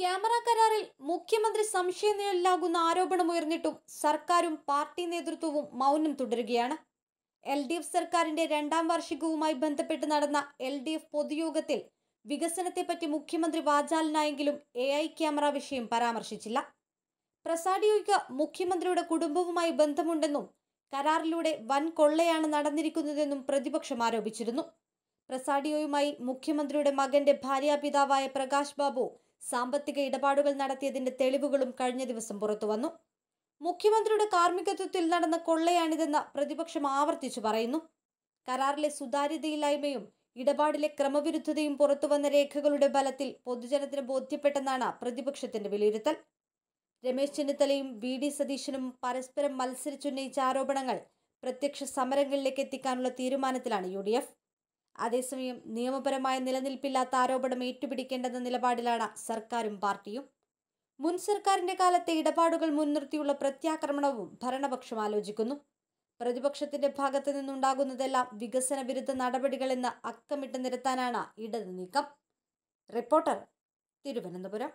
camera കരാറിൽ മുഖ്യമന്ത്രി സംശയനിഴലിലാകുന്ന ആരോപണം ഉയർന്നിട്ടും സർക്കാരും പാർട്ടി നേതൃത്വവും മൗനം തുടരുകയാണ് എൽ ഡി എഫ് സർക്കാരിന്റെ രണ്ടാം വാർഷികവുമായി ബന്ധപ്പെട്ട് നടന്ന എൽ ഡി എഫ് പൊതുയോഗത്തിൽ വികസനത്തെപ്പറ്റി മുഖ്യമന്ത്രി വാചാലനായെങ്കിലും എ ഐ ക്യാമറ വിഷയം പരാമർശിച്ചില്ല പ്രസാഡിയോയ്ക്ക് മുഖ്യമന്ത്രിയുടെ കുടുംബവുമായി ബന്ധമുണ്ടെന്നും കരാറിലൂടെ വൻ കൊള്ളയാണ് നടന്നിരിക്കുന്നതെന്നും പ്രതിപക്ഷം ആരോപിച്ചിരുന്നു പ്രസാഡിയോയുമായി മുഖ്യമന്ത്രിയുടെ മകന്റെ ഭാര്യാപിതാവായ പ്രകാശ് ബാബു സാമ്പത്തിക ഇടപാടുകൾ നടത്തിയതിന്റെ തെളിവുകളും കഴിഞ്ഞ ദിവസം പുറത്തുവന്നു മുഖ്യമന്ത്രിയുടെ കാർമ്മികത്വത്തിൽ നടന്ന കൊള്ളയാണിതെന്ന് പ്രതിപക്ഷം ആവർത്തിച്ചു പറയുന്നു കരാറിലെ സുതാര്യതയില്ലായ്മയും ഇടപാടിലെ ക്രമവിരുദ്ധതയും പുറത്തുവന്ന രേഖകളുടെ ബലത്തിൽ പൊതുജനത്തിന് ബോധ്യപ്പെട്ടെന്നാണ് പ്രതിപക്ഷത്തിന്റെ വിലയിരുത്തൽ രമേശ് ചെന്നിത്തലയും വി ഡി സതീശനും പരസ്പരം മത്സരിച്ചുന്നയിച്ച ആരോപണങ്ങൾ പ്രത്യക്ഷ സമരങ്ങളിലേക്ക് എത്തിക്കാനുള്ള തീരുമാനത്തിലാണ് യു അതേസമയം നിയമപരമായ നിലനിൽപ്പില്ലാത്ത ആരോപണം ഏറ്റുപിടിക്കേണ്ടെന്ന നിലപാടിലാണ് സർക്കാരും പാർട്ടിയും മുൻ സർക്കാരിന്റെ കാലത്തെ ഇടപാടുകൾ മുൻനിർത്തിയുള്ള പ്രത്യാക്രമണവും ഭരണപക്ഷം ആലോചിക്കുന്നു പ്രതിപക്ഷത്തിന്റെ ഭാഗത്ത് നിന്നുണ്ടാകുന്നതെല്ലാം വികസന വിരുദ്ധ നടപടികളെന്ന് അക്കമിട്ട് നിരത്താനാണ് ഇടത് നീക്കം റിപ്പോർട്ടർ തിരുവനന്തപുരം